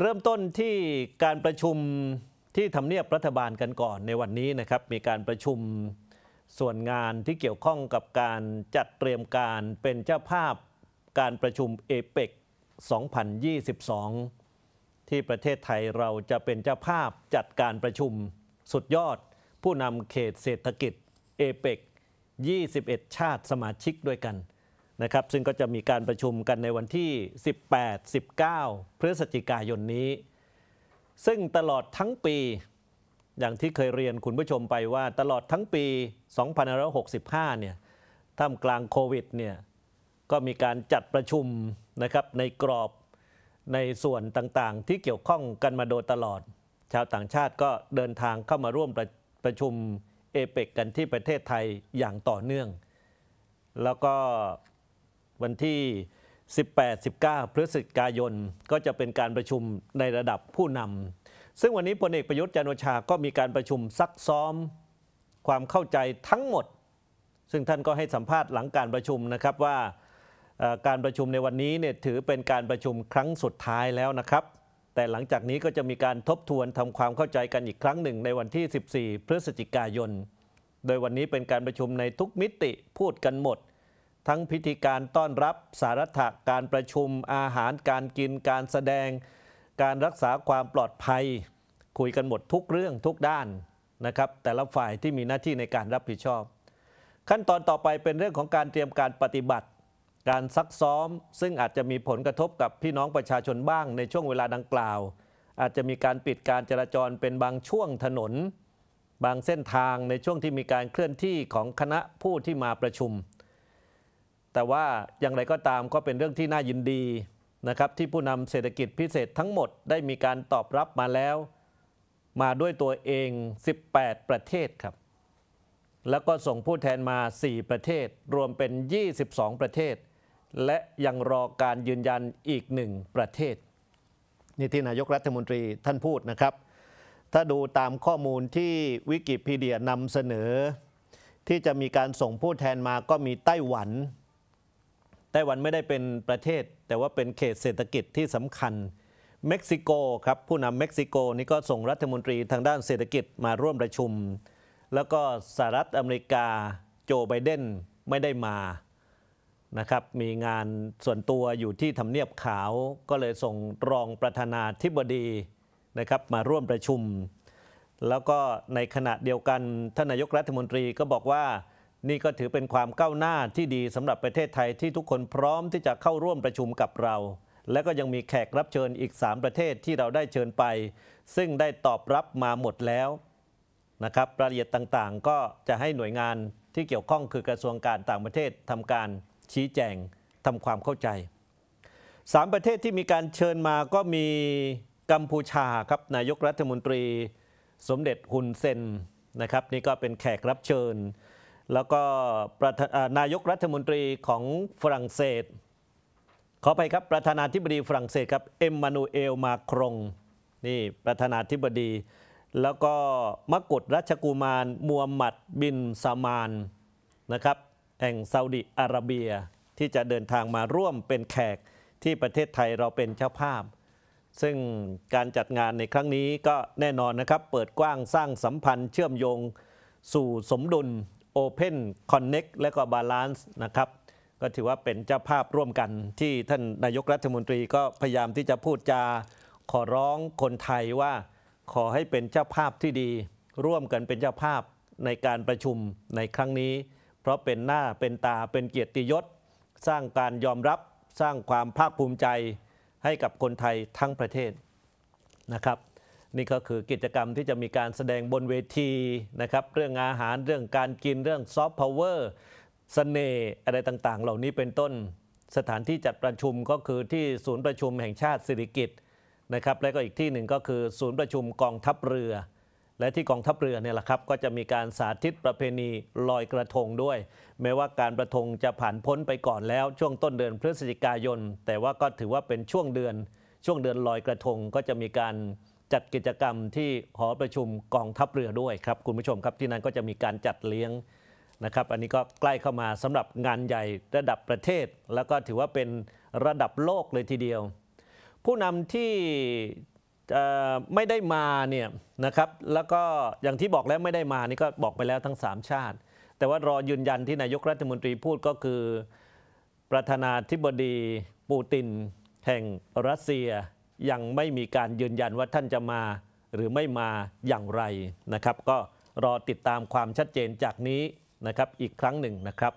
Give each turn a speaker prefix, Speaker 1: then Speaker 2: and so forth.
Speaker 1: เริ่มต้นที่การประชุมที่ทำเนียบรัฐบาลกันก่อนในวันนี้นะครับมีการประชุมส่วนงานที่เกี่ยวข้องกับการจัดเตรียมการเป็นเจ้าภาพการประชุมเอเปก2022 ที่ประเทศไทยเราจะเป็นเจ้าภาพจัดการประชุมสุดยอดผู้นำเขตเศรษฐกิจเอเปก21 ชาติสมาชิกด้วยกันนะครับซึ่งก็จะมีการประชุมกันในวันที่ 18-19 พฤศจิกายนนี้ ซึ่งตลอดทั้งปีอย่างที่เคยเรียนคุณผู้ชมไปว่า ตลอดทั้งปี2565เนี่ยท่ามกลางโควิดเนี่ยก็มีการจัดประชุมนะครับในกรอบในส่วนต่างๆ ที่เกี่ยวข้องกันมาโดยตลอดชาวต่างชาติก็เดินทางเข้ามาร่วมประประชุมเอเปกกันที่ประเทศไทยอย่างต่อเนื่อง แล้วก็วันที่ 18-19 พฤศจิกายน ก็จะเป็นการประชุมในระดับผู้นำซึ่งวันนี้พลเอกประยุทธ์จันโอชา ก็มีการประชุมซักซ้อม ความเข้าใจทั้งหมด ซึ่งท่านก็ให้สัมภาษณ์หลังการประชุมนะครับว่าการประชุมในวันนี้เนี่ยถือเป็นการประชุมครั้งสุดท้ายแล้วนะครับ แต่หลังจากนี้ก็จะมีการทบทวนทำความเข้าใจกันอีกครั้งหนึ่ง ในวันที่ 14 พฤศจิกายน โดยวันนี้เป็นการประชุมในทุกมิติพูดกันหมดทั้งพิธีการต้อนรับ สารถะการประชุม อาหารการกิน การแสดง การรักษาความปลอดภัย คุยกันหมดทุกเรื่องทุกด้านนะครับแต่ละฝ่ายที่มีหน้าที่ในการรับผิดชอบ ขั้นตอนต่อไปเป็นเรื่องของการเตรียมการปฏิบัติ การซักซ้อม ซึ่งอาจจะมีผลกระทบกับพี่น้องประชาชนบ้างในช่วงเวลาดังกล่าว อาจจะมีการปิดการจราจรเป็นบางช่วงถนน บางเส้นทางในช่วงที่มีการเคลื่อนที่ของคณะผู้ที่มาประชุมแต่ว่าอย่างไรก็ตามก็เป็นเรื่องที่น่ายินดีนะครับที่ผู้นำเศรษฐกิจพิเศษทั้งหมดได้มีการตอบรับมาแล้วมาด้วยตัวเอง 18 ประเทศครับ แล้วก็ส่งผู้แทนมา 4 ประเทศ รวมเป็น 22 ประเทศ และยังรอการยืนยันอีกหนึ่งประเทศนี่ที่นายกรัฐมนตรีท่านพูดนะครับ ถ้าดูตามข้อมูลที่วิกิพีเดียนำเสนอ ที่จะมีการส่งผู้แทนมาก็มีไต้หวันไต้หวันไม่ได้เป็นประเทศแต่ว่าเป็นเขตเศรษฐกิจที่สำคัญ เม็กซิโกครับผู้นำเม็กซิโกนี่ก็ส่งรัฐมนตรีทางด้านเศรษฐกิจมาร่วมประชุม แล้วก็สหรัฐอเมริกาโจไบเดนไม่ได้มานะครับมีงานส่วนตัวอยู่ที่ทำเนียบขาว ก็เลยส่งรองประธานาธิบดีนะครับมาร่วมประชุม แล้วก็ในขณะเดียวกันท่านนายกรัฐมนตรีก็บอกว่านี่ก็ถือเป็นความก้าวหน้าที่ดีสำหรับประเทศไทยที่ทุกคนพร้อมที่จะเข้าร่วมประชุมกับเรา และก็ยังมีแขกรับเชิญอีก 3 ประเทศที่เราได้เชิญไป ซึ่งได้ตอบรับมาหมดแล้วนะครับรายละเอียดต่างๆ ก็จะให้หน่วยงานที่เกี่ยวข้องคือกระทรวงการต่างประเทศทำการชี้แจงทำความเข้าใจ 3 ประเทศที่มีการเชิญมาก็มีกัมพูชาครับนายกรัฐมนตรี สมเด็จฮุนเซนนะครับ นี่ก็เป็นแขกรับเชิญแล้วก็นายกรัฐมนตรีของฝรั่งเศส ขอไปครับประธานาธิบดีฝรั่งเศสครับเอ็มมานูเอลมาครงนี่ประธานาธิบดี แล้วก็มกุฎราชกุมารมูฮัมหมัดบินซามานนะครับแห่งซาอุดิอาระเบียที่จะเดินทางมาร่วมเป็นแขกที่ประเทศไทยเราเป็นเจ้าภาพ ซึ่งการจัดงานในครั้งนี้ก็แน่นอนนะครับเปิดกว้างสร้างสัมพันธ์เชื่อมโยงสู่สมดุล Open Connect และก็ Balance นะครับ ก็ถือว่าเป็นเจ้าภาพร่วมกันที่ท่านนายกรัฐมนตรีก็พยายามที่จะพูดจาขอร้องคนไทยว่า ขอให้เป็นเจ้าภาพที่ดี ร่วมกันเป็นเจ้าภาพในการประชุมในครั้งนี้ เพราะเป็นหน้าเป็นตาเป็นเกียรติยศสร้างการยอมรับสร้างความภาคภูมิใจให้กับคนไทยทั้งประเทศนะครับนี่ก็คือกิจกรรมที่จะมีการแสดงบนเวทีนะครับเรื่องอาหารเรื่องการกินเรื่องซอฟต์พาวเวอร์เสน่ห์อะไรต่างๆ เหล่านี้เป็นต้นสถานที่จัดประชุมก็คือที่ศูนย์ประชุมแห่งชาติสิริกิตนะครับและก็อีกที่หนึ่งก็คือ ศูนย์ประชุมกองทัพเรือ และที่กองทัพเรือเนี่ยแหละครับก็จะมีการสาธิตประเพณีลอยกระทงด้วย แม้ว่าการประทงจะผ่านพ้นไปก่อนแล้วช่วงต้นเดือนพฤศจิกายน แต่ว่าก็ถือว่าเป็นช่วงเดือน ช่วงเดือนลอยกระทงก็จะมีการจัดกิจกรรมที่หอประชุมกองทัพเรือด้วยครับคุณผู้ชมครับที่นั่นก็จะมีการจัดเลี้ยงนะครับอันนี้ก็ใกล้เข้ามาสำหรับงานใหญ่ระดับประเทศ แล้วก็ถือว่าเป็นระดับโลกเลยทีเดียว ผู้นำที่ไม่ได้มาเนี่ยนะครับแล้วก็อย่างที่บอกแล้วไม่ได้มานี่ก็บอกไปแล้วทั้ง 3 ชาติ แต่ว่ารอยืนยันที่นายกรัฐมนตรีพูดก็คือประธานาธิบดีปูตินแห่งรัสเซียยังไม่มีการยืนยันว่าท่านจะมา หรือไม่มาอย่างไรนะครับ ก็รอติดตามความชัดเจนจากนี้นะครับอีกครั้งหนึ่งนะครับ